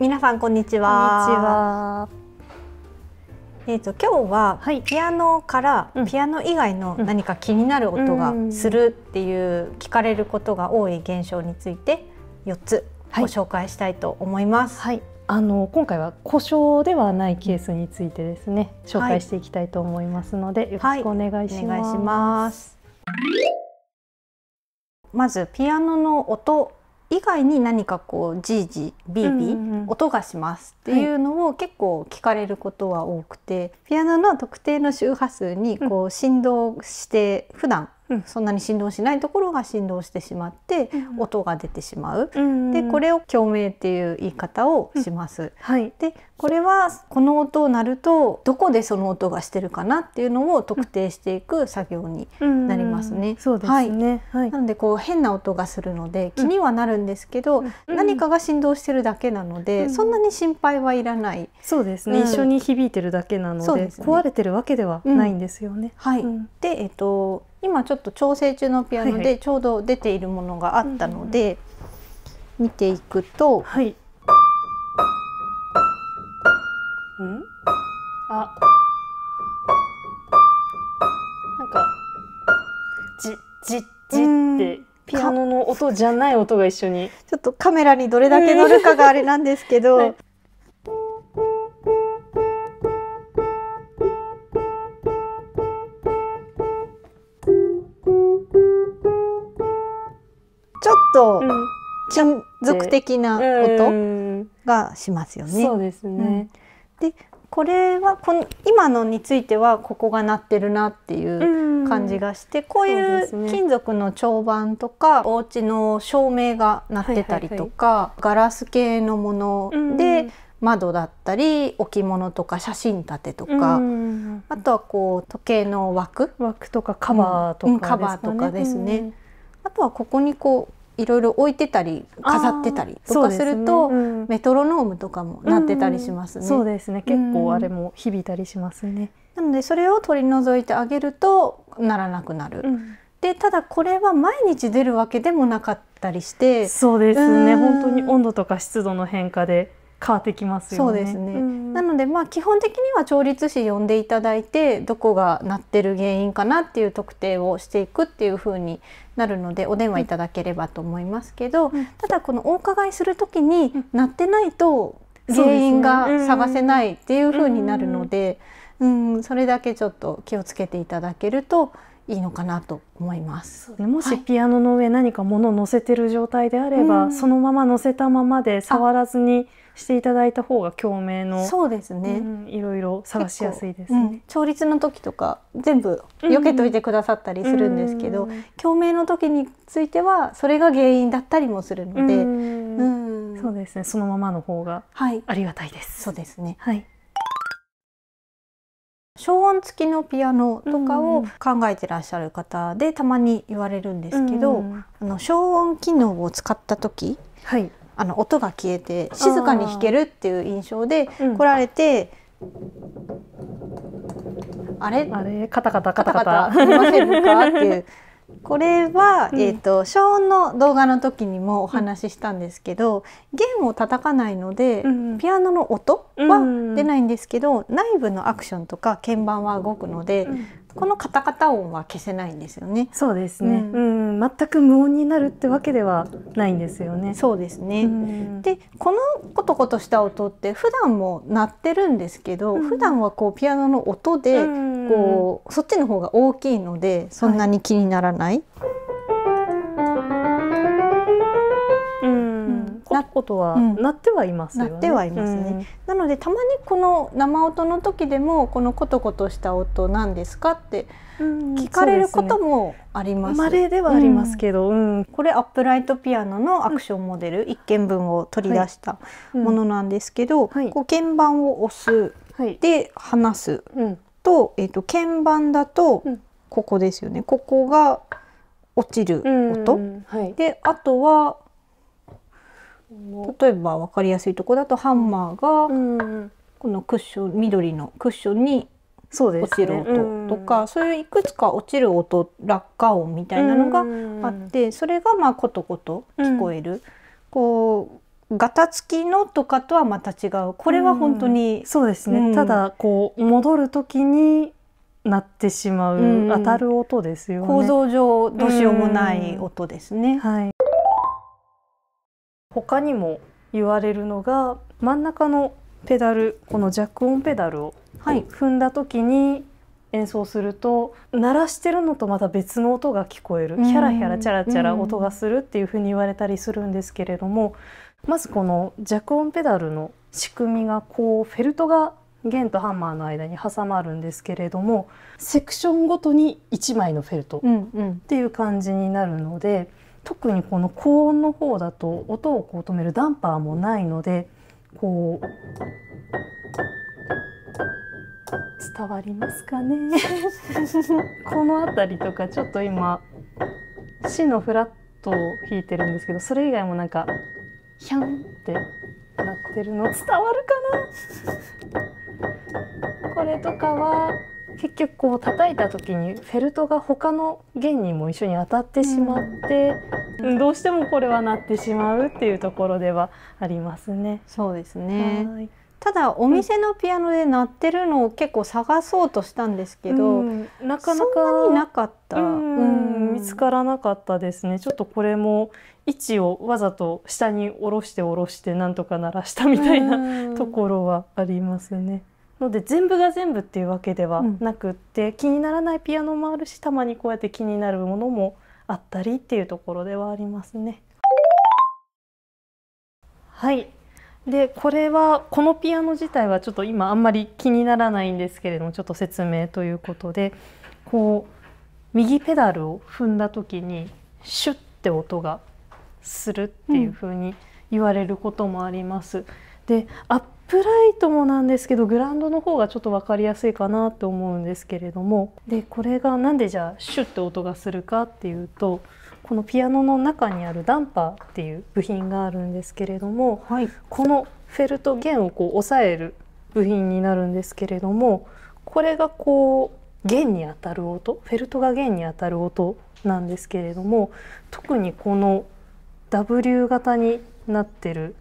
皆さんこんにちは。えっ、ー、と今日はピアノから、ピアノ以外の何か気になる音がするっていう聞かれることが多い現象について4つご紹介したいと思います。はい、はい、あの今回は故障ではないケースについてですね紹介していきたいと思いますので、よろしくお願いします。はい、ますまずピアノの音以外に何かこうージービービー音がしますっていうのを結構聞かれることは多くて、はい、ピアノの特定の周波数にこう振動して普段そんなに振動しないところが振動してしまって音が出てしまう、うん、でこれを共鳴っていう言い方をします。うんはい、でこれはこの音を鳴るとどこでその音がしてるかなっていうのを特定していく作業になりますね。うんうん、そうですね、はい、なのでこう変な音がするので気にはなるんですけど、うん、何かが振動してるだけなので、そんなに心配はいらない。そうですね、一緒に響いてるだけなので、ね、壊れてるわけではないんですよね。はい、でえっと今ちょっと調整中のピアノでちょうど出ているものがあったので、はいはい、見ていくと、はい、うんあなんかじじじってピアノの音じゃない音が一緒にちょっとカメラにどれだけ乗るかがあれなんですけど、ょっと金属的な音がしますよね。そうですね、でこれはこの今のについてはここが鳴ってるなっていう感じがして、うん、こういう金属の長板とか、ね、お家の照明が鳴ってたりとか、はいはいはい、ガラス系のもので、うん、窓だったり置物とか写真立てとか、うん、あとはこう時計の枠枠とかカバーとか、カバーとかですね。あとはここにこういろいろ置いてたり飾ってたりとかすると、ねうん、メトロノームとかもなってたりしますね。うん、そうですね結構あれも響いたりしますね。なのでそれを取り除いてあげるとならなくなる。でただこれは毎日出るわけでもなかったりしてそうですね本当に温度とか湿度の変化で変わってきますよね。そうですね、なのでまあ基本的には調律師呼んでいただいてどこが鳴ってる原因かなっていう特定をしていくっていう風になるのでお電話いただければと思いますけど、うん、ただこのお伺いする時に鳴ってないと原因が探せないっていう風になるので、うん、それだけちょっと気をつけていただけるといいのかなと思います。もしピアノの上何か物を乗せてる状態であれば、はい、そのまま乗せたままで触らずにしていただいた方が共鳴のそうですね、うん、いろいろ探しやすいです、ねうん、調律の時とか全部避けといてくださったりするんですけど、うん、共鳴の時についてはそれが原因だったりもするので、うんそうですねそのままの方がありがたいです。はい、そうですね。はい。消音付きのピアノとかを考えてらっしゃる方でたまに言われるんですけど、うん、あの消音機能を使った時、はい、あの音が消えて静かに弾けるっていう印象で来られて。あれあれカタカタカタカタカタませんかっていうこれは、うん、えっ、と小音の動画の時にもお話ししたんですけど、うん、弦を叩かないので、うん、ピアノの音は出ないんですけど、内部のアクションとか鍵盤は動くので、このカタカタ音は消せないんですよね。そうですね。うん、全く無音になるってわけではないんですよね。そうですね。うん、で、このコトコトした音って普段も鳴ってるんですけど、うん、普段はこうピアノの音で、こうそっちの方が大きいのでそんなに気にならない。はいなことは、なってはいますよね。なってはいますね。なのでたまにこの生音の時でもこのコトコトした音なんですかって聞かれることもあります。まれではありますけど、うんこれアップライトピアノのアクションモデル1件分を取り出したものなんですけど、こう鍵盤を押す、で離す、と,、えー、と鍵盤だとここですよね。ここが落ちる音、であとは例えば分かりやすいとこだとハンマーがこのクッション緑のクッションに落ちる音とかそう,、いういくつか落ちる音落下音みたいなのがあってそれがまあコトコト聞こえる。こうガタつきのとかとはまた違うこれは本当に、そうですね、ただこう戻る時になってしまう、当たる音ですよね構造上どうしようもない音ですね、はい他にも言われるのが真ん中のペダルこのジャックオンペダルを踏んだ時に演奏すると鳴らしてるのとまた別の音が聞こえるヒャラヒャラチャラチャラ音がするっていうふうに言われたりするんですけれどもまずこのジャックオンペダルの仕組みがこうフェルトが弦とハンマーの間に挟まるんですけれどもセクションごとに1枚のフェルトっていう感じになるので。特にこの高音の方だと音をこう止めるダンパーもないのでこう伝わりますかね この辺りとかちょっと今し」のフラットを弾いてるんですけどそれ以外もなんかヒャンってなってるの伝わるかなこれとかは結局こう叩いた時にフェルトが他の弦にも一緒に当たってしまって、うん、どうしてもこれはなってしまうっていうところではありますね。そうですねただお店のピアノで鳴ってるのを結構探そうとしたんですけど、うん、なかなかになかった、うん、見つからなかったですねちょっとこれも位置をわざと下に下ろして下ろしてなんとか鳴らしたみたいなところはありますね。ので全部が全部っていうわけではなくって、うん、気にならないピアノもあるしたまにこうやって気になるものもあったりっていうところではありますね。はいでこれはこのピアノ自体はちょっと今あんまり気にならないんですけれどもちょっと説明ということでこう右ペダルを踏んだ時にシュッて音がするっていうふうに言われることもあります。うんでアップライトもなんですけどグランドの方がちょっと分かりやすいかなと思うんですけれどもでこれが何でじゃあシュッて音がするかっていうとこのピアノの中にあるダンパーっていう部品があるんですけれども、はい、このフェルト弦をこう押さえる部品になるんですけれどもこれがこう弦にあたる音フェルトが弦にあたる音なんですけれども特にこの W 型になってる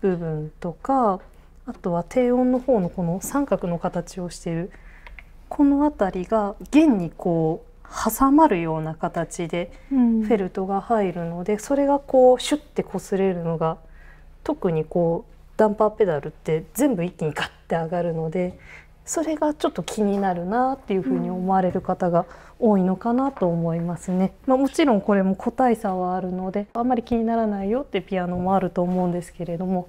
部分とかあとは低音の方のこの三角の形をしているこの辺りが弦にこう挟まるような形でフェルトが入るので、うん、それがこうシュッて擦れるのが特にこうダンパーペダルって全部一気にガッて上がるのでそれがちょっと気になるなっていうふうに思われる方が多いのかなと思いますね、まあ、もちろんこれも個体差はあるのであんまり気にならないよってピアノもあると思うんですけれども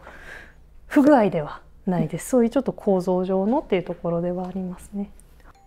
不具合ではないですそういうちょっと構造上のっていうところではありますね。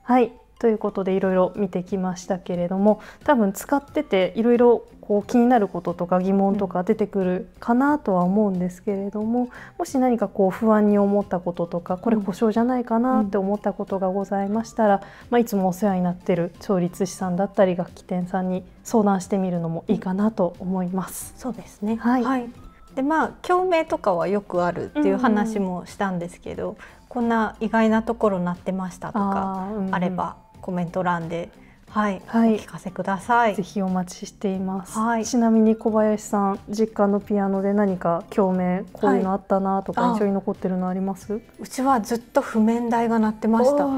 はいということでいろいろ見てきましたけれども多分使ってていろいろこう気になることとか疑問とか出てくるかなとは思うんですけれどももし何かこう不安に思ったこととかこれ故障じゃないかなって思ったことがございましたら、まあ、いつもお世話になってる調律師さんだったり楽器店さんに相談してみるのもいいかなと思います。そうですね、はい、はい、でまあ共鳴とかはよくあるっていう話もしたんですけど、うんうん、こんな意外なところなってましたとかあればコメント欄で、はい、はい、お聞かせください。ぜひお待ちしています。はい、ちなみに小林さん、実家のピアノで何か共鳴こういうのあったなとか、印象に残ってるのあります？うちはずっと譜面台が鳴ってました。あ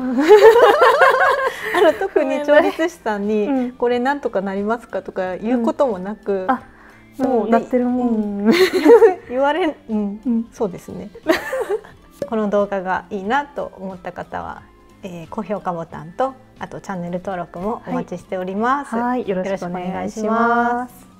の特に調律師さんに、うん、これなんとかなりますかとか言うこともなく、うん、もうなってるもん、うん、言われ、うん、そうですね。この動画がいいなと思った方は、えー、高評価ボタンとあとチャンネル登録もお待ちしております、はい、よろしくお願いします